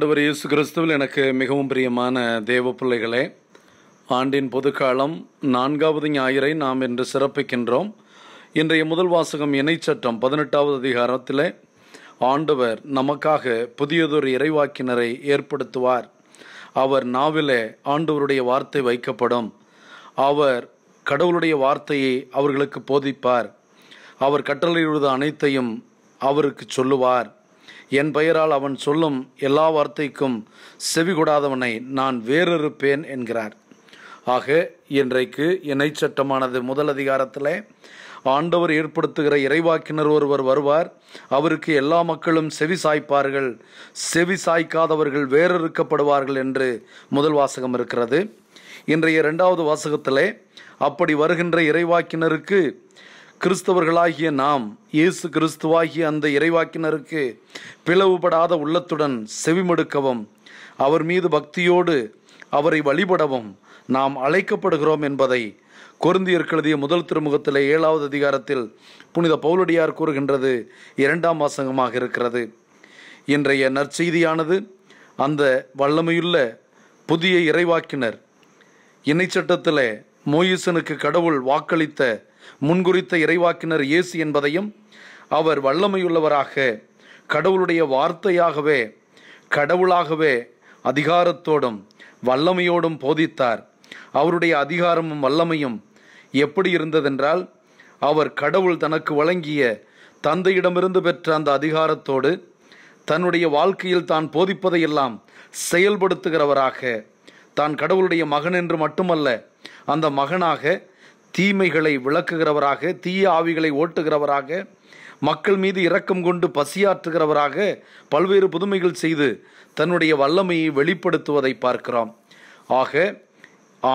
ஆண்டவர் இயேசு கிறிஸ்துவில் எனக்கு மிகவும் பிரியமான தேவ பிள்ளைகளே ஆண்டின் பொதுக்காலம் நான்காவது ஞாயிறை நாம் இன்று சிறப்பிக்கின்றோம் இன்றைய முதல் வாசகம் இணைச்சட்டம் பதினெட்டாவது அதிகாரத்தில் ஆண்டவர் நமக்காக புதியதொரு இறைவாக்கினரை ஏற்படுத்துவார் அவர் நாவிலே ஆண்டவருடைய வார்த்தை வைக்கப்படும் அவர் கடவுளுடைய வார்த்தையை அவர்களுக்கு போதிப்பார் அவர் கட்டளையிடுவது அனைத்தையும் அவருக்கு சொல்லுவார் என் பெயரால் அவன் சொல்லும் எல்லா வார்த்தைக்கும் செவிகூடாதவனை நான் வேறொருப்பேன் என்கிறார் ஆக இன்றைக்கு இணை சட்டமானது முதல் அதிகாரத்தில் ஆண்டவர் ஏற்படுத்துகிற இறைவாக்கினர் ஒருவர் வருவார் அவருக்கு எல்லா மக்களும் செவி சாய்ப்பார்கள் செவி சாய்க்காதவர்கள் வேறறுக்கப்படுவார்கள் என்று முதல் வாசகம் இருக்கிறது இன்றைய இரண்டாவது வாசகத்திலே அப்படி வருகின்ற இறைவாக்கினருக்கு கிறிஸ்தவர்களாகிய நாம் இயேசு கிறிஸ்துவாகிய அந்த இறைவாக்கினருக்கு பிளவுபடாத உள்ளத்துடன் செவிமடுக்கவும் அவர் மீது பக்தியோடு அவரை வழிபடவும் நாம் அழைக்கப்படுகிறோம் என்பதை குருந்தியர் கழுதிய முதல் திருமுகத்தில் ஏழாவது அதிகாரத்தில் புனித பௌலடியார் கூறுகின்றது இரண்டாம் வாசகமாக இருக்கிறது இன்றைய நற்செய்தியானது அந்த வல்லமையுள்ள புதிய இறைவாக்கினர் இணைச்சட்டத்தில் மோயிசனுக்கு கடவுள் வாக்களித்த முன்குறித்த இறைவாக்கினர் இயேசு என்பதையும் அவர் வல்லமையுள்ளவராக கடவுளுடைய வார்த்தையாகவே கடவுளாகவே அதிகாரத்தோடும் வல்லமையோடும் போதித்தார் அவருடைய அதிகாரமும் வல்லமையும் எப்படி இருந்ததென்றால் அவர் கடவுள் தனக்கு வழங்கிய தந்தையிடமிருந்து பெற்ற அந்த அதிகாரத்தோடு தன்னுடைய வாழ்க்கையில் தான் போதிப்பதையெல்லாம் செயல்படுத்துகிறவராக தான் கடவுளுடைய மகன் என்று மட்டுமல்ல அந்த மகனாக தீமைகளை விளக்குகிறவராக தீய ஆவிகளை ஓட்டுகிறவராக மக்கள் மீது இரக்கம் கொண்டு பசியாற்றுகிறவராக பல்வேறு புதுமைகள் செய்து தன்னுடைய வல்லமையை வெளிப்படுத்துவதை பார்க்கிறோம் ஆக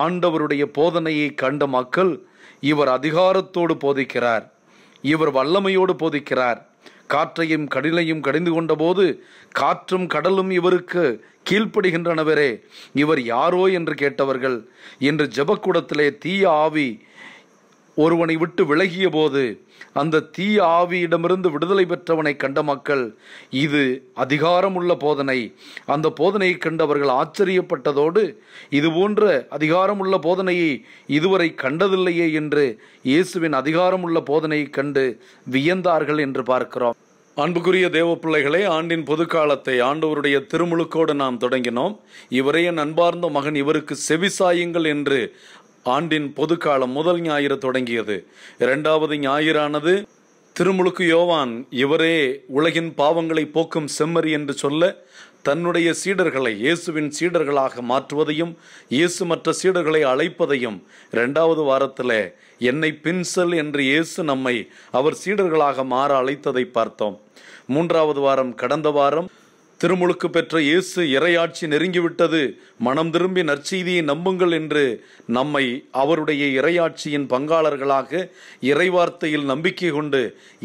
ஆண்டவருடைய போதனையை கண்ட மக்கள் இவர் அதிகாரத்தோடு போதிக்கிறார் இவர் வல்லமையோடு போதிக்கிறார் காற்றையும் கடலையும் கடிந்து கொண்டபோது காற்றும் கடலும் இவருக்கு கீழ்ப்படுகின்றனவரே இவர் யாரோ என்று கேட்டவர்கள் இன்று ஜபக்கூடத்திலே தீய ஆவி ஒருவனை விட்டு விலகிய போது அந்த தீ ஆவியிடமிருந்து விடுதலை பெற்றவனை கண்ட மக்கள் இது அதிகாரமுள்ள போதனை அந்த போதனையை கண்டவர்கள் ஆச்சரியப்பட்டதோடு இதுபோன்ற அதிகாரமுள்ள போதனையை இதுவரை கண்டதில்லையே என்று இயேசுவின் அதிகாரமுள்ள போதனையை கண்டு வியந்தார்கள் என்று பார்க்கிறோம் அன்புக்குரிய தேவ பிள்ளைகளே ஆண்டின் பொதுக்காலத்தை ஆண்டவருடைய திருமுழுக்கோடு நாம் தொடங்கினோம் இவரே என் அன்பார்ந்த மகன் இவருக்கு செவிசாயுங்கள் என்று ஆண்டின் பொதுக்காலம் முதல் ஞாயிறு தொடங்கியது இரண்டாவது ஞாயிறானது திருமுழுக்கு யோவான் இவரே உலகின் பாவங்களை போக்கும் செம்மறி என்று சொல்ல தன்னுடைய சீடர்களை இயேசுவின் சீடர்களாக மாற்றுவதையும் இயேசு மற்ற சீடர்களை அழைப்பதையும் இரண்டாவது வாரத்தில் என்னை பின்சல் என்று இயேசு நம்மை அவர் சீடர்களாக மாற அழைத்ததை பார்த்தோம் மூன்றாவது வாரம் கடந்த வாரம் திருமுழுக்கு பெற்ற இயேசு இறையாட்சி நெருங்கிவிட்டது மனம் திரும்பி நற்செய்தியை நம்புங்கள் என்று நம்மை அவருடைய இறையாட்சியின் பங்காளர்களாக இறைவார்த்தையில் நம்பிக்கை கொண்டு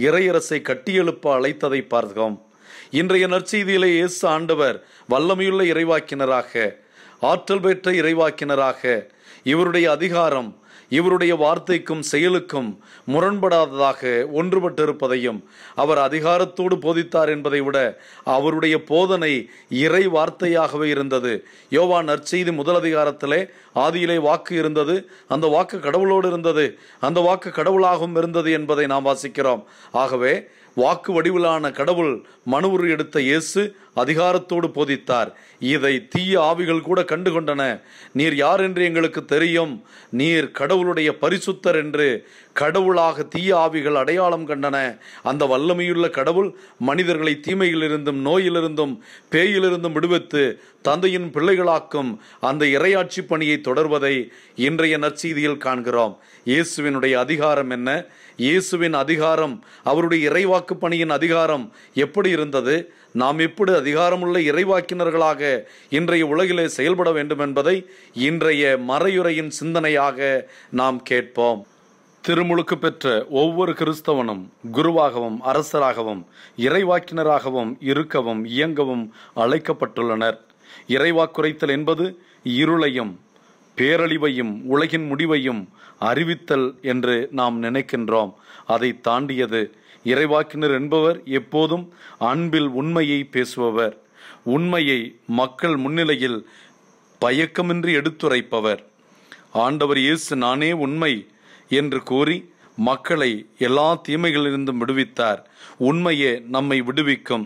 இறையரசை கட்டியெழுப்ப அழைத்ததை பார்த்தோம் இன்றைய நற்செய்தியிலே இயேசு ஆண்டவர் வல்லமையுள்ள இறைவாக்கினராக ஆற்றல் பெற்ற இறைவாக்கினராக இவருடைய அதிகாரம் இவருடைய வார்த்தைக்கும் செயலுக்கும் முரண்படாததாக ஒன்றுபட்டிருப்பதையும் அவர் அதிகாரத்தோடு போதித்தார் என்பதை விட அவருடைய போதனை இறை வார்த்தையாகவே இருந்தது யோவா நற்செய்தி முதல் அதிகாரத்திலே ஆதியிலே வாக்கு இருந்தது அந்த வாக்கு கடவுளோடு இருந்தது அந்த வாக்கு கடவுளாகவும் இருந்தது என்பதை நாம் வாசிக்கிறோம் ஆகவே வாக்கு வடிவிலான கடவுள் மனு எடுத்த இயேசு அதிகாரத்தோடு போதித்தார் இதை தீய ஆவிகள் கூட கண்டுகொண்டன நீர் யார் என்று எங்களுக்கு தெரியும் நீர் கடவுளுடைய பரிசுத்தர் என்று கடவுளாக தீய ஆவிகள் அடையாளம் கண்டன அந்த வல்லமையுள்ள கடவுள் மனிதர்களை தீமையிலிருந்தும் நோயிலிருந்தும் பேயிலிருந்தும் விடுவித்து தந்தையின் பிள்ளைகளாக்கும் அந்த இரையாட்சி பணியை தொடர்வதை இன்றைய நற்செய்தியில் காண்கிறோம் இயேசுவினுடைய அதிகாரம் என்ன இயேசுவின் அதிகாரம் அவருடைய இறைவாக்கு பணியின் அதிகாரம் எப்படி இருந்தது நாம் எப்படி அதிகாரமுள்ள இறைவாக்கினர்களாக இன்றைய உலகிலே செயல்பட வேண்டும் என்பதை இன்றைய மறையுறையின் சிந்தனையாக நாம் கேட்போம் திருமுழுக்கு பெற்ற ஒவ்வொரு கிறிஸ்தவனும் குருவாகவும் அரசராகவும் இறைவாக்கினராகவும் இருக்கவும் இயங்கவும் அழைக்கப்பட்டுள்ளனர் இறைவாக்குறைத்தல் என்பது இருளையும் பேரழிவையும் உலகின் முடிவையும் அறிவித்தல் என்று நாம் நினைக்கின்றோம் அதை தாண்டியது இறைவாக்கினர் என்பவர் எப்போதும் அன்பில் உண்மையை பேசுபவர் உண்மையை மக்கள் முன்னிலையில் பயக்கமின்றி எடுத்துரைப்பவர் ஆண்டவர் இயேசு நானே உண்மை என்று கூறி மக்களை எல்லா தீமைகளிலிருந்தும் விடுவித்தார் உண்மையே நம்மை விடுவிக்கும்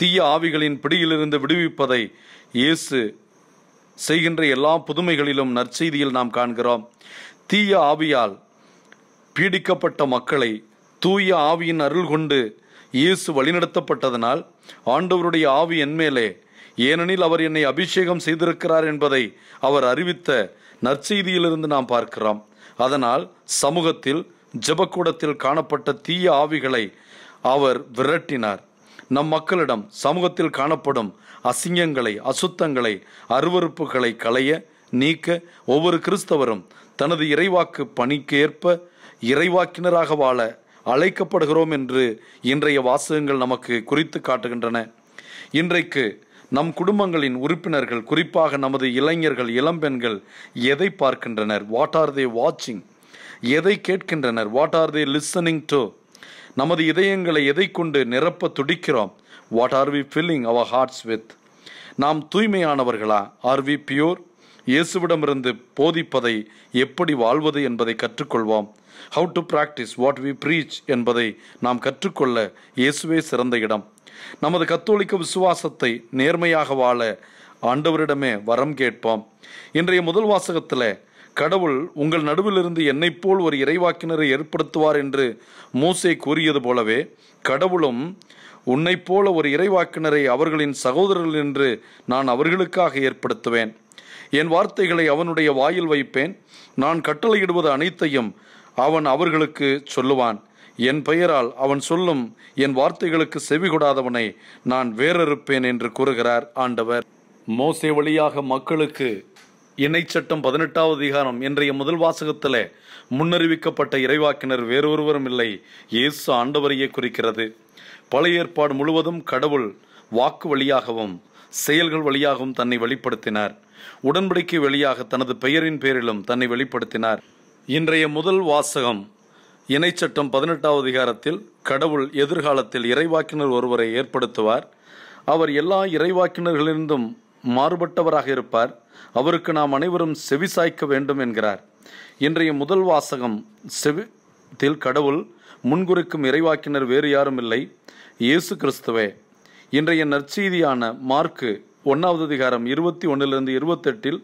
தீய ஆவிகளின் பிடியிலிருந்து விடுவிப்பதை இயேசு செய்கின்ற எல்லா புதுமைகளிலும் நற்செய்தியில் நாம் காண்கிறோம் தீய ஆவியால் பீடிக்கப்பட்ட மக்களை தூய ஆவியின் அருள் கொண்டு இயேசு வழிநடத்தப்பட்டதனால் ஆண்டவருடைய ஆவி என்மேலே ஏனெனில் அவர் என்னை அபிஷேகம் செய்திருக்கிறார் என்பதை அவர் அறிவித்த நற்செய்தியிலிருந்து நாம் பார்க்கிறோம் அதனால் சமூகத்தில் ஜபக்கூடத்தில் காணப்பட்ட தீய ஆவிகளை அவர் விரட்டினார் நம் மக்களிடம் சமூகத்தில் காணப்படும் அசிங்கங்களை அசுத்தங்களை அருவறுப்புகளை களைய நீக்க ஒவ்வொரு கிறிஸ்தவரும் தனது இறைவாக்கு பணிக்கேற்ப இறைவாக்கினராக வாழ அழைக்கப்படுகிறோம் என்று இன்றைய வாசகங்கள் நமக்கு குறித்து காட்டுகின்றன இன்றைக்கு நம் குடும்பங்களின் உறுப்பினர்கள் குறிப்பாக நமது இளைஞர்கள் இளம்பெண்கள் எதை பார்க்கின்றனர் வாட் ஆர் தே வாட்சிங் எதை கேட்கின்றனர் what are they listening to நமது இதயங்களை எதை கொண்டு நிரப்ப துடிக்கிறோம் what are we filling our hearts with நாம் தூய்மையானவர்களா ஆர் வி பியூர் இயேசுவிடமிருந்து போதிப்பதை எப்படி வாழ்வது என்பதை கற்றுக்கொள்வோம் how to practice what we preach என்பதை நாம் கற்றுக்கொள்ள இயேசுவே சிறந்த இடம் நமது கத்தோலிக்க விசுவாசத்தை நேர்மையாக வாழ ஆண்டவரிடமே வரம் கேட்போம் இன்றைய முதல் வாசகத்தில் கடவுள் உங்கள் நடுவிலிருந்து என்னை போல் ஒரு இறைவாக்கினரை ஏற்படுத்துவார் என்று மூசை கூறியது போலவே கடவுளும் உன்னைப் போல ஒரு இறைவாக்கினரை அவர்களின் சகோதரர்கள் என்று நான் அவர்களுக்காக ஏற்படுத்துவேன் என் வார்த்தைகளை அவனுடைய வாயில் வைப்பேன் நான் கட்டளையிடுவது அனைத்தையும் அவன் அவர்களுக்கு சொல்லுவான் என் பெயரால் அவன் சொல்லும் என் வார்த்தைகளுக்கு செவிகொடாதவனை நான் வேறறுப்பேன் என்று கூறுகிறார் ஆண்டவர் மோசே வழியாக மக்களுக்கு இணை சட்டம் பதினெட்டாவது அதிகாரம் இன்றைய முதல் வாசகத்தில் முன்னறிவிக்கப்பட்ட இறைவாக்கினர் வேறொருவரும் இல்லை இயேசு ஆண்டவரையே குறிக்கிறது பழைய ஏற்பாடு முழுவதும் கடவுள் வாக்கு வழியாகவும் செயல்கள் வழியாகவும் தன்னை வெளிப்படுத்தினார் உடன்படிக்கை வெளியாக தனது பெயரின் பேரிலும் தன்னை வெளிப்படுத்தினார் இன்றைய முதல் வாசகம் இணைச்சட்டம் பதினெட்டாவது அதிகாரத்தில் கடவுள் எதிர்காலத்தில் இறைவாக்கினர் ஒருவரை ஏற்படுத்துவார் அவர் எல்லா இறைவாக்கினர்களிலிருந்தும் மாறுபட்டவராக இருப்பார் அவருக்கு நாம் அனைவரும் செவி சாய்க்க வேண்டும் என்கிறார் இன்றைய முதல் வாசகம் செவித்தில் கடவுள் முன்குறிக்கும் இறைவாக்கினர் வேறு யாரும் இல்லை இயேசு கிறிஸ்துவே இன்றைய நற்செய்தியான மார்க்கு ஒன்றாவது அதிகாரம் இருபத்தி ஒன்றிலிருந்து இருபத்தெட்டில்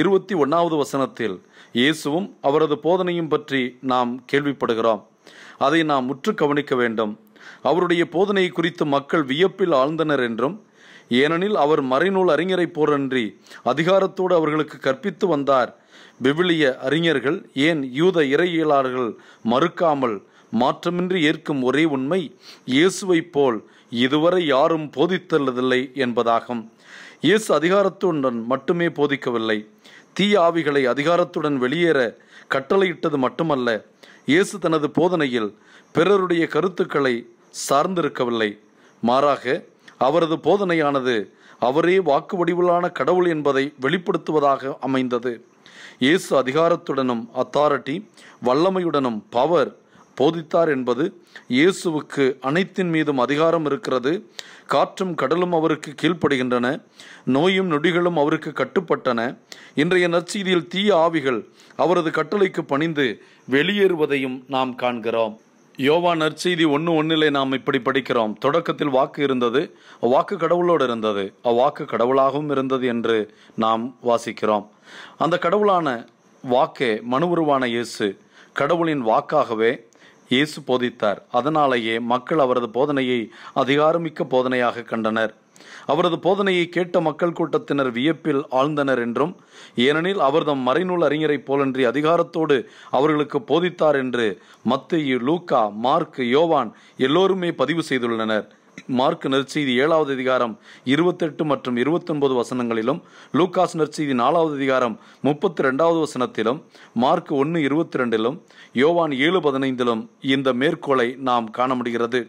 இருபத்தி ஒன்றாவது வசனத்தில் இயேசுவும் அவரது போதனையும் பற்றி நாம் கேள்விப்படுகிறோம் அதை நாம் முற்று கவனிக்க வேண்டும் அவருடைய போதனை குறித்து மக்கள் வியப்பில் ஆழ்ந்தனர் என்றும் ஏனெனில் அவர் மறைநூல் அறிஞரை போரன்றி அதிகாரத்தோடு அவர்களுக்கு கற்பித்து வந்தார் விவிலிய அறிஞர்கள் ஏன் யூத இறையியலாளர்கள் மறுக்காமல் மாற்றமின்றி ஏற்கும் ஒரே உண்மை இயேசுவைப் போல் இதுவரை யாரும் போதித்தள்ளதில்லை என்பதாகும் இயேசு அதிகாரத்துடன் மட்டுமே போதிக்கவில்லை தீ ஆவிகளை அதிகாரத்துடன் வெளியேற கட்டளையிட்டது மட்டுமல்ல இயேசு தனது போதனையில் பிறருடைய கருத்துக்களை சார்ந்திருக்கவில்லை மாறாக அவரது போதனையானது அவரே வாக்கு வடிவிலான கடவுள் என்பதை வெளிப்படுத்துவதாக அமைந்தது இயேசு அதிகாரத்துடனும் அத்தாரிட்டி வல்லமையுடனும் பவர் போதித்தார் என்பது இயேசுவுக்கு அனைத்தின் மீதும் அதிகாரம் இருக்கிறது காற்றும் கடலும் அவருக்கு கீழ்ப்படுகின்றன நோயும் நொடிகளும் அவருக்கு கட்டுப்பட்டன இன்றைய நற்செய்தியில் தீய ஆவிகள் அவரது கட்டளைக்கு பணிந்து வெளியேறுவதையும் நாம் காண்கிறோம் யோவா நற்செய்தி ஒன்று ஒன்றிலே நாம் இப்படி படிக்கிறோம் தொடக்கத்தில் வாக்கு இருந்தது வாக்கு கடவுளோடு இருந்தது அவ்வாக்கு கடவுளாகவும் இருந்தது என்று நாம் வாசிக்கிறோம் அந்த கடவுளான வாக்கே மனு உருவான இயேசு கடவுளின் வாக்காகவே இயேசு போதித்தார் அதனாலேயே மக்கள் அவரது போதனையை அதிகாரமிக்க போதனையாக கண்டனர் அவரது போதனையை கேட்ட மக்கள் கூட்டத்தினர் வியப்பில் ஆழ்ந்தனர் என்றும் ஏனெனில் அவர்தம் மறைநூல் அறிஞரைப் போலன்றி அதிகாரத்தோடு அவர்களுக்கு போதித்தார் என்று மத்திய லூக்கா மார்க் யோவான் எல்லோருமே பதிவு செய்துள்ளனர் மார்க் நற்செய்தி ஏழாவது அதிகாரம் இருபத்தெட்டு மற்றும் இருபத்தொன்பது வசனங்களிலும் லூகாஸ் நற்செய்தி நாலாவது அதிகாரம் முப்பத்தி ரெண்டாவது வசனத்திலும் மார்க் ஒன்று இருபத்தி ரெண்டிலும் யோவான் ஏழு பதினைந்திலும் இந்த மேற்கோளை நாம் காண முடிகிறது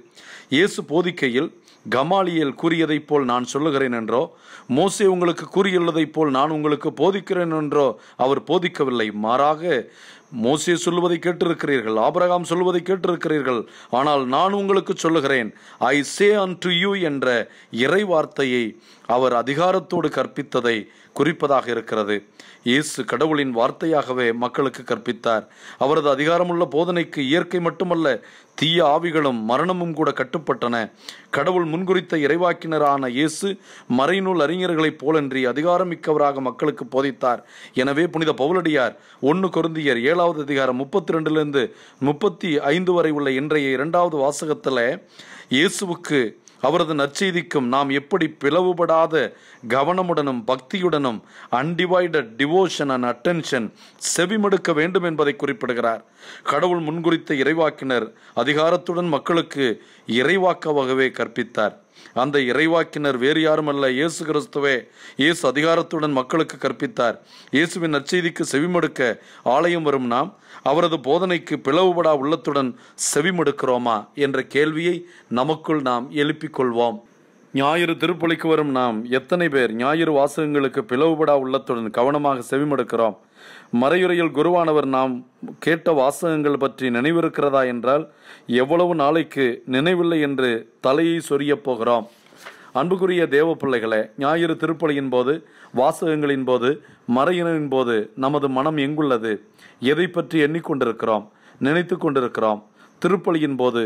இயேசு போதிக்கையில் கமாலியல் கூறியதைப் போல் நான் சொல்லுகிறேன் என்றோ மோசே உங்களுக்கு கூறியுள்ளதைப் போல் நான் உங்களுக்கு போதிக்கிறேன் என்றோ அவர் போதிக்கவில்லை மாறாக மோசே சொல்லுவதை கேட்டிருக்கிறீர்கள் ஆபரகாம் சொல்லுவதை கேட்டிருக்கிறீர்கள் ஆனால் நான் உங்களுக்கு சொல்லுகிறேன் I say unto you என்ற இறை வார்த்தையை அவர் அதிகாரத்தோடு கற்பித்ததை குறிப்பதாக இருக்கிறது இயேசு கடவுளின் வார்த்தையாகவே மக்களுக்கு கற்பித்தார் அவரது அதிகாரமுள்ள போதனைக்கு இயற்கை மட்டுமல்ல தீய ஆவிகளும் மரணமும் கூட கட்டுப்பட்டன கடவுள் முன்குறித்த இறைவாக்கினரான இயேசு மறைநூல் அறிஞர்களைப் போலன்றி அதிகாரமிக்கவராக மக்களுக்கு போதித்தார் எனவே புனித பவுலடியார் ஒன்று கொருந்தியர் ஏழாவது அதிகாரம் முப்பத்தி ரெண்டுலேருந்து முப்பத்தி ஐந்து வரை உள்ள இன்றைய இரண்டாவது வாசகத்தில் இயேசுவுக்கு அவரது நற்செய்திக்கும் நாம் எப்படி பிளவுபடாத கவனமுடனும் பக்தியுடனும் அன்டிவைடட் டிவோஷன் அண்ட் அட்டென்ஷன் செவிமடுக்க வேண்டும் என்பதை குறிப்பிடுகிறார் கடவுள் முன்குறித்த இறைவாக்கினர் அதிகாரத்துடன் மக்களுக்கு இறைவாக்கவாகவே கற்பித்தார் அந்த இறைவாக்கினர் வேறு யாரும் அல்ல இயேசு கிறிஸ்துவே இயேசு அதிகாரத்துடன் மக்களுக்கு கற்பித்தார் இயேசுவின் நற்செய்திக்கு செவிமடுக்க ஆலயம் வரும் நாம் அவரது போதனைக்கு பிளவுபடா உள்ளத்துடன் செவிமடுக்கிறோமா என்ற கேள்வியை நமக்குள் நாம் எழுப்பிக் கொள்வோம் ஞாயிறு திருப்பலிக்கு வரும் நாம் எத்தனை பேர் ஞாயிறு வாசகங்களுக்கு பிளவுபடா உள்ளத்துடன் கவனமாக செவிமடுக்கிறோம் மறையுறையில் குருவானவர் நாம் கேட்ட வாசகங்கள் பற்றி நினைவிருக்கிறதா என்றால் எவ்வளவு நாளைக்கு நினைவில்லை என்று தலையை சொரியப் போகிறோம் அன்புக்குரிய தேவ பிள்ளைகளே ஞாயிறு திருப்பலியின் போது வாசகங்களின் போது மறையினரின் போது நமது மனம் எங்குள்ளது எதை பற்றி எண்ணிக்கொண்டிருக்கிறோம் நினைத்து கொண்டிருக்கிறோம் திருப்பலியின் போது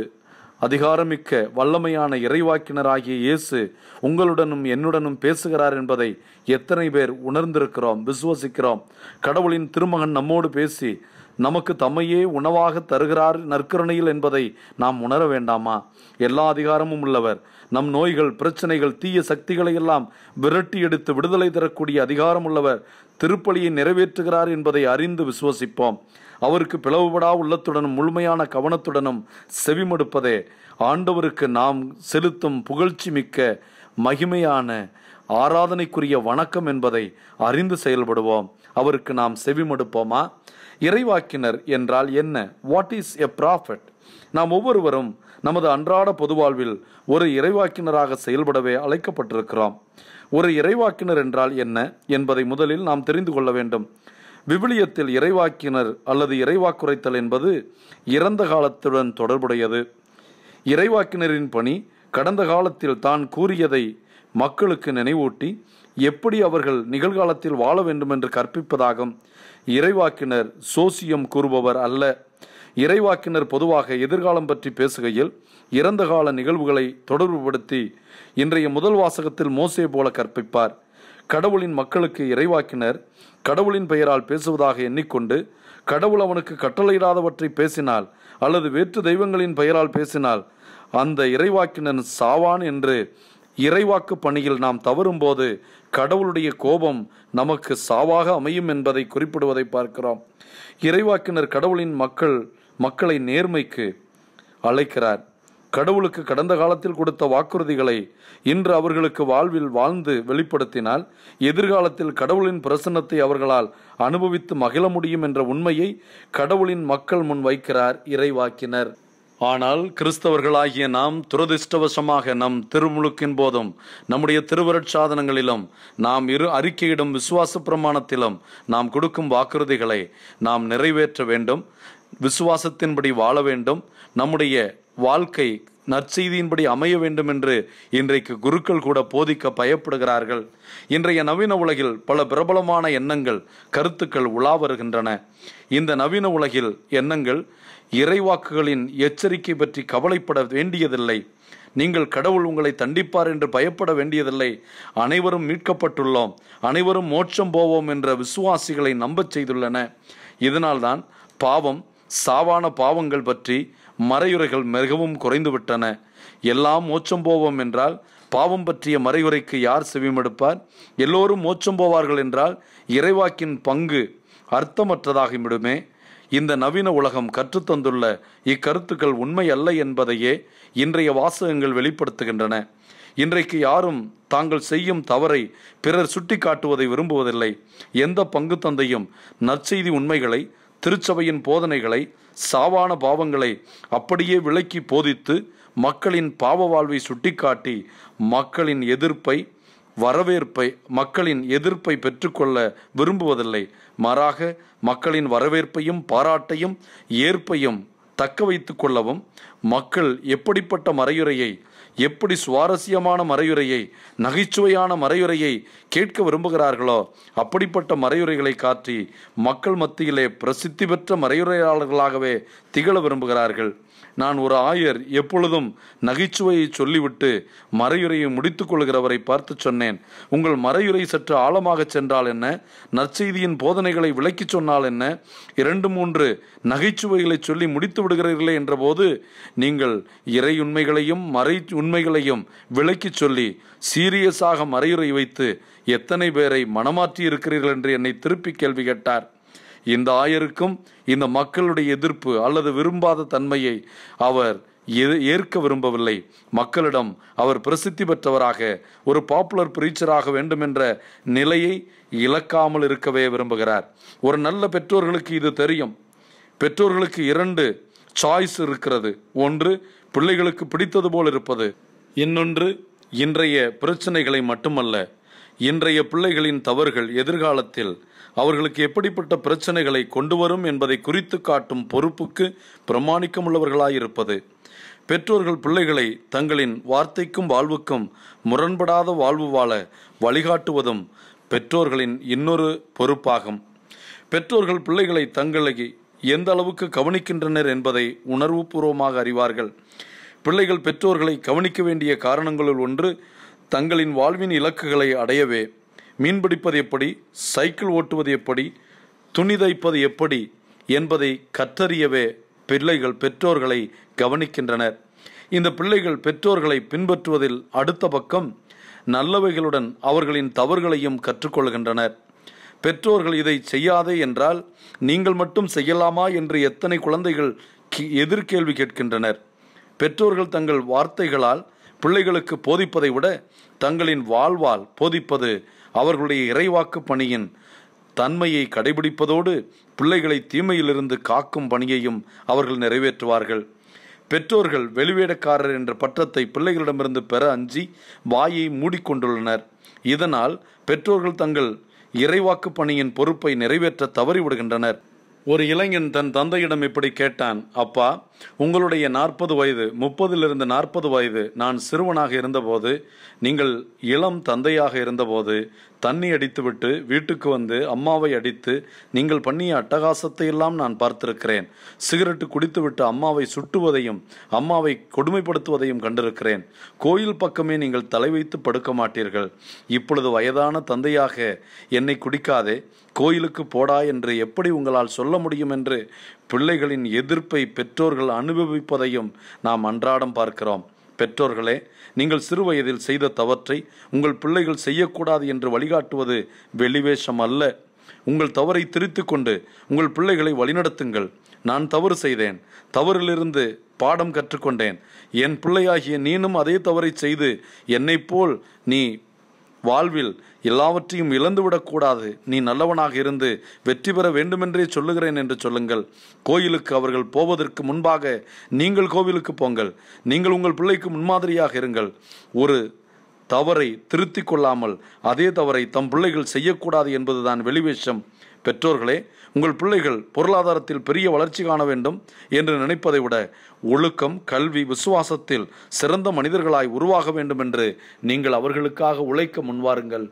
அதிகாரமிக்க வல்லமையான இறைவாக்கினராகிய இயேசு உங்களுடனும் என்னுடனும் பேசுகிறார் என்பதை எத்தனை பேர் உணர்ந்திருக்கிறோம் விசுவசிக்கிறோம் கடவுளின் திருமகன் நம்மோடு பேசி நமக்கு தம்மையே உணவாக தருகிறார் நற்கருணையில் என்பதை நாம் உணர வேண்டாமா எல்லா அதிகாரமும் உள்ளவர் நம் நோய்கள் பிரச்சனைகள் தீய சக்திகளை எல்லாம் விரட்டி எடுத்து விடுதலை தரக்கூடிய அதிகாரம் உள்ளவர் திருப்பலியை நிறைவேற்றுகிறார் என்பதை அறிந்து விசுவசிப்போம் அவருக்கு பிளவுபடா உள்ளத்துடனும் முழுமையான கவனத்துடனும் செவிமடுப்பதே ஆண்டவருக்கு நாம் செலுத்தும் புகழ்ச்சி மிக்க மகிமையான ஆராதனைக்குரிய வணக்கம் என்பதை அறிந்து செயல்படுவோம் அவருக்கு நாம் செவிமடுப்போமா இறைவாக்கினர் என்றால் என்ன வாட் இஸ் எ ப்ராஃபிட் நாம் ஒவ்வொருவரும் நமது அன்றாட பொதுவாழ்வில் ஒரு இறைவாக்கினராக செயல்படவே அழைக்கப்பட்டிருக்கிறோம் ஒரு இறைவாக்கினர் என்றால் என்ன என்பதை முதலில் நாம் தெரிந்து கொள்ள வேண்டும் விவிலியத்தில் இறைவாக்கினர் அல்லது இறைவாக்குரைத்தல் என்பது இறந்த காலத்துடன் தொடர்புடையது இறைவாக்கினரின் பணி கடந்த காலத்தில் தான் கூறியதை மக்களுக்கு நினைவூட்டி எப்படி அவர்கள் நிகழ்காலத்தில் வாழ வேண்டும் என்று கற்பிப்பதாகும் இறைவாக்கினர் சோசியம் கூறுபவர் அல்ல இறைவாக்கினர் பொதுவாக எதிர்காலம் பற்றி பேசுகையில் இறந்த கால நிகழ்வுகளை தொடர்புபடுத்தி இன்றைய முதல் வாசகத்தில் மோசே போல கற்பிப்பார் கடவுளின் மக்களுக்கு இறைவாக்கினர் கடவுளின் பெயரால் பேசுவதாக எண்ணிக்கொண்டு கடவுள் அவனுக்கு கட்டளையிடாதவற்றை பேசினால் அல்லது வேற்று தெய்வங்களின் பெயரால் பேசினால் அந்த இறைவாக்கினன் சாவான் என்று இறைவாக்கு பணியில் நாம் தவறும்போது கடவுளுடைய கோபம் நமக்கு சாவாக அமையும் என்பதை குறிப்பிடுவதை பார்க்கிறோம் இறைவாக்கினர் கடவுளின் மக்கள் மக்களை நேர்மைக்கு அழைக்கிறார் கடவுளுக்கு கடந்த காலத்தில் கொடுத்த வாக்குறுதிகளை இன்று அவர்களுக்கு வாழ்வில் வாழ்ந்து வெளிப்படுத்தினால் எதிர்காலத்தில் கடவுளின் பிரசன்னத்தை அவர்களால் அனுபவித்து மகிழ முடியும் என்ற உண்மையை கடவுளின் மக்கள் முன் வைக்கிறார் இறைவாக்கினர் ஆனால் கிறிஸ்தவர்களாகிய நாம் துரதிருஷ்டவசமாக நம் திருமுழுக்கின் போதும் நம்முடைய திருவருட்சாதனங்களிலும் நாம் இரு அறிக்கையிடும் விசுவாச பிரமாணத்திலும் நாம் கொடுக்கும் வாக்குறுதிகளை நாம் நிறைவேற்ற வேண்டும் விசுவாசத்தின்படி வாழ வேண்டும் நம்முடைய வாழ்க்கை நற்செய்தியின்படி அமைய வேண்டும் என்று இன்றைக்கு குருக்கள் கூட போதிக்க பயப்படுகிறார்கள் இன்றைய நவீன உலகில் பல பிரபலமான எண்ணங்கள் கருத்துக்கள் உலா வருகின்றன இந்த நவீன உலகில் எண்ணங்கள் இறைவாக்குகளின் எச்சரிக்கை பற்றி கவலைப்பட வேண்டியதில்லை நீங்கள் கடவுள் உங்களை தண்டிப்பார் என்று பயப்பட வேண்டியதில்லை அனைவரும் மீட்கப்பட்டுள்ளோம் அனைவரும் மோட்சம் போவோம் என்ற விசுவாசிகளை நம்பச் செய்துள்ளன இதனால்தான் பாவம் சாவான பாவங்கள் பற்றி மறையுரைகள் மிகவும் குறைந்துவிட்டன எல்லாம் மோச்சம் போவோம் என்றால் பாவம் பற்றிய மறையுரைக்கு யார் செவிமெடுப்பார் எல்லோரும் மோச்சம் போவார்கள் என்றால் இறைவாக்கின் பங்கு அர்த்தமற்றதாகிவிடுமே இந்த நவீன உலகம் கற்றுத்தந்துள்ள இக்கருத்துக்கள் உண்மை அல்ல என்பதையே இன்றைய வாசகங்கள் வெளிப்படுத்துகின்றன இன்றைக்கு யாரும் தாங்கள் செய்யும் தவறை பிறர் சுட்டி காட்டுவதை விரும்புவதில்லை எந்த பங்கு தந்தையும் நற்செய்தி உண்மைகளை திருச்சபையின் போதனைகளை சாவான பாவங்களை அப்படியே விலக்கி போதித்து மக்களின் பாவ வாழ்வை சுட்டிக்காட்டி மக்களின் எதிர்ப்பை வரவேற்பை மக்களின் எதிர்ப்பை பெற்றுக்கொள்ள விரும்புவதில்லை மாறாக மக்களின் வரவேற்பையும் பாராட்டையும் ஏற்பையும் தக்க வைத்து கொள்ளவும் மக்கள் எப்படிப்பட்ட மறையுறையை எப்படி சுவாரஸ்யமான மறையுறையை நகைச்சுவையான மறையுறையை கேட்க விரும்புகிறார்களோ அப்படிப்பட்ட மறையுறைகளை காற்றி மக்கள் மத்தியிலே பிரசித்தி பெற்ற மறையுறையாளர்களாகவே திகழ விரும்புகிறார்கள் நான் ஒரு ஆயர் எப்பொழுதும் நகைச்சுவையை சொல்லிவிட்டு மறையுரையை முடித்துக்கொள்கிறவரை பார்த்து சொன்னேன் உங்கள் மறையுறை சற்று ஆழமாக சென்றால் என்ன நற்செய்தியின் போதனைகளை விளக்கி சொன்னால் என்ன இரண்டு மூன்று நகைச்சுவைகளை சொல்லி முடித்து விடுகிறீர்களே என்றபோது நீங்கள் இறை உண்மைகளையும் மறை உண்மைகளையும் விளக்கி சொல்லி சீரியஸாக மறையுறை வைத்து எத்தனை பேரை மனமாற்றி இருக்கிறீர்கள் என்று என்னை திருப்பி கேள்வி கேட்டார் இந்த ஆயருக்கும் இந்த மக்களுடைய எதிர்ப்பு அல்லது விரும்பாத தன்மையை அவர் ஏற்க விரும்பவில்லை மக்களிடம் அவர் பிரசித்தி பெற்றவராக ஒரு பாப்புலர் பிரீச்சராக வேண்டும் என்ற நிலையை இழக்காமல் இருக்கவே விரும்புகிறார் ஒரு நல்ல பெற்றோர்களுக்கு இது தெரியும் பெற்றோர்களுக்கு இரண்டு சாய்ஸ் இருக்கிறது ஒன்று பிள்ளைகளுக்கு பிடித்தது போல் இருப்பது இன்னொன்று இன்றைய பிரச்சனைகளை மட்டுமல்ல இன்றைய பிள்ளைகளின் தவறுகள் எதிர்காலத்தில் அவர்களுக்கு எப்படிப்பட்ட பிரச்சனைகளை கொண்டு வரும் என்பதை குறித்து காட்டும் பொறுப்புக்கு பிரமாணிக்கமுள்ளவர்களாயிருப்பது பெற்றோர்கள் பிள்ளைகளை தங்களின் வார்த்தைக்கும் வாழ்வுக்கும் முரண்படாத வாழ்வு வாழ வழிகாட்டுவதும் பெற்றோர்களின் இன்னொரு பொறுப்பாகும் பெற்றோர்கள் பிள்ளைகளை தங்களை எந்த அளவுக்கு கவனிக்கின்றனர் என்பதை உணர்வுபூர்வமாக அறிவார்கள் பிள்ளைகள் பெற்றோர்களை கவனிக்க வேண்டிய காரணங்களுள் ஒன்று தங்களின் வாழ்வின் இலக்குகளை அடையவே மீன்பிடிப்பது எப்படி சைக்கிள் ஓட்டுவது எப்படி துணி தைப்பது எப்படி என்பதை கற்றறியவே பிள்ளைகள் பெற்றோர்களை கவனிக்கின்றனர் இந்த பிள்ளைகள் பெற்றோர்களை பின்பற்றுவதில் அடுத்த பக்கம் நல்லவைகளுடன் அவர்களின் தவறுகளையும் கற்றுக்கொள்கின்றனர் பெற்றோர்கள் இதை செய்யாதே என்றால் நீங்கள் மட்டும் செய்யலாமா என்று எத்தனை குழந்தைகள் எதிர்கேள்வி கேட்கின்றனர் பெற்றோர்கள் தங்கள் வார்த்தைகளால் பிள்ளைகளுக்கு போதிப்பதை விட தங்களின் வாழ்வால் போதிப்பது அவர்களுடைய இறைவாக்கு பணியின் தன்மையை கடைபிடிப்பதோடு பிள்ளைகளை தீமையிலிருந்து காக்கும் பணியையும் அவர்கள் நிறைவேற்றுவார்கள் பெற்றோர்கள் வெளிவேடக்காரர் என்ற பட்டத்தை பிள்ளைகளிடமிருந்து பெற அஞ்சி வாயை மூடிக்கொண்டுள்ளனர் இதனால் பெற்றோர்கள் தங்கள் இறைவாக்கு பணியின் பொறுப்பை நிறைவேற்ற தவறிவிடுகின்றனர் ஒரு இளைஞன் தன் தந்தையிடம் இப்படி கேட்டான் அப்பா உங்களுடைய நாற்பது வயது முப்பதிலிருந்து நாற்பது வயது நான் சிறுவனாக இருந்தபோது நீங்கள் இளம் தந்தையாக இருந்தபோது தண்ணி அடித்துவிட்டு வீட்டுக்கு வந்து அம்மாவை அடித்து நீங்கள் பண்ணிய அட்டகாசத்தை எல்லாம் நான் பார்த்திருக்கிறேன் சிகரெட்டு குடித்துவிட்டு அம்மாவை சுட்டுவதையும் அம்மாவை கொடுமைப்படுத்துவதையும் கண்டிருக்கிறேன் கோயில் பக்கமே நீங்கள் தலை வைத்து படுக்க மாட்டீர்கள் இப்பொழுது வயதான தந்தையாக என்னை குடிக்காதே கோயிலுக்கு போடா என்று எப்படி உங்களால் சொல்ல முடியும் என்று பிள்ளைகளின் எதிர்ப்பை பெற்றோர்கள் அனுபவிப்பதையும் நாம் அன்றாடம் பார்க்கிறோம் பெற்றோர்களே நீங்கள் சிறுவயதில் செய்த தவற்றை உங்கள் பிள்ளைகள் செய்யக்கூடாது என்று வழிகாட்டுவது வெளிவேஷம் அல்ல உங்கள் தவறை திரித்து கொண்டு உங்கள் பிள்ளைகளை வழிநடத்துங்கள் நான் தவறு செய்தேன் தவறிலிருந்து பாடம் கற்றுக்கொண்டேன் என் பிள்ளையாகிய நீனும் அதே தவறை செய்து என்னைப் போல் நீ வாழ்வில் எல்லாவற்றையும் இழந்துவிடக்கூடாது நீ நல்லவனாக இருந்து வெற்றி பெற வேண்டுமென்றே சொல்லுகிறேன் என்று சொல்லுங்கள் கோயிலுக்கு அவர்கள் போவதற்கு முன்பாக நீங்கள் கோவிலுக்கு போங்கள் நீங்கள் உங்கள் பிள்ளைக்கு முன்மாதிரியாக இருங்கள் ஒரு தவறை திருத்தி கொள்ளாமல் அதே தவறை தம் பிள்ளைகள் செய்யக்கூடாது என்பதுதான் வெளிவேஷம் பெற்றோர்களே உங்கள் பிள்ளைகள் பொருளாதாரத்தில் பெரிய வளர்ச்சி காண வேண்டும் என்று நினைப்பதை விட ஒழுக்கம் கல்வி விசுவாசத்தில் சிறந்த மனிதர்களாய் உருவாக வேண்டும் என்று நீங்கள் அவர்களுக்காக உழைக்க முன்வாருங்கள்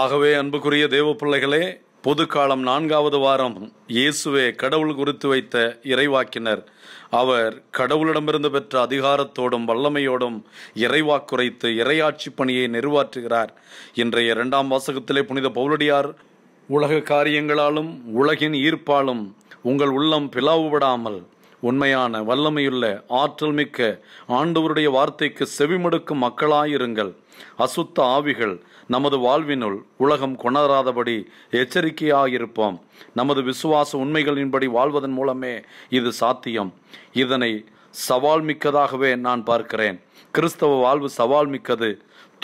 ஆகவே அன்புக்குரிய தேவ பிள்ளைகளே பொது காலம் நான்காவது வாரம் இயேசுவே கடவுள் குறித்து வைத்த இறைவாக்கினர் அவர் கடவுளிடமிருந்து பெற்ற அதிகாரத்தோடும் வல்லமையோடும் இறைவாக்குறைத்து இறையாட்சி பணியை நிறுவாற்றுகிறார் இன்றைய இரண்டாம் வாசகத்திலே புனித பௌலடியார் உலக காரியங்களாலும் உலகின் ஈர்ப்பாலும் உங்கள் உள்ளம் பிளவுபடாமல் உண்மையான வல்லமையுள்ள ஆற்றல் மிக்க ஆண்டவருடைய வார்த்தைக்கு செவிமடுக்கும் மக்களாயிருங்கள் அசுத்த ஆவிகள் நமது வாழ்வினுள் உலகம் கொணராதபடி எச்சரிக்கையாயிருப்போம் நமது விசுவாச உண்மைகளின்படி வாழ்வதன் மூலமே இது சாத்தியம் இதனை சவால் மிக்கதாகவே நான் பார்க்கிறேன் கிறிஸ்தவ வாழ்வு சவால் மிக்கது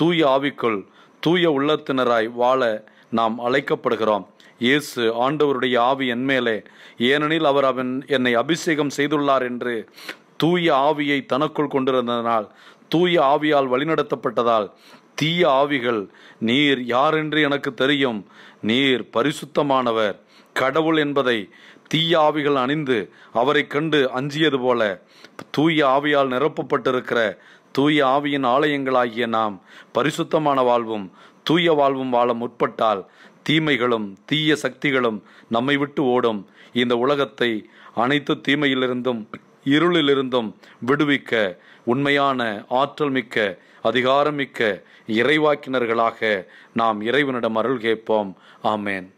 தூய ஆவிக்குள் தூய உள்ளத்தினராய் வாழ நாம் அழைக்கப்படுகிறோம் இயேசு ஆண்டவருடைய ஆவி என்மேலே ஏனெனில் அவர் அவன் என்னை அபிஷேகம் செய்துள்ளார் என்று தூய ஆவியை தனக்குள் கொண்டிருந்ததனால் தூய ஆவியால் வழிநடத்தப்பட்டதால் தீய ஆவிகள் நீர் யாரென்று எனக்கு தெரியும் நீர் பரிசுத்தமானவர் கடவுள் என்பதை தீய ஆவிகள் அணிந்து அவரை கண்டு அஞ்சியது போல தூய ஆவியால் நிரப்பப்பட்டிருக்கிற தூய ஆவியின் ஆலயங்களாகிய நாம் பரிசுத்தமான வாழ்வும் தூய வாழ்வும் வாழ முற்பட்டால் தீமைகளும் தீய சக்திகளும் நம்மை விட்டு ஓடும் இந்த உலகத்தை அனைத்து தீமையிலிருந்தும் இருளிலிருந்தும் விடுவிக்க உண்மையான ஆற்றல் மிக்க அதிகாரம் மிக்க இறைவாக்கினர்களாக நாம் இறைவனிடம் அருள் கேட்போம் ஆமேன்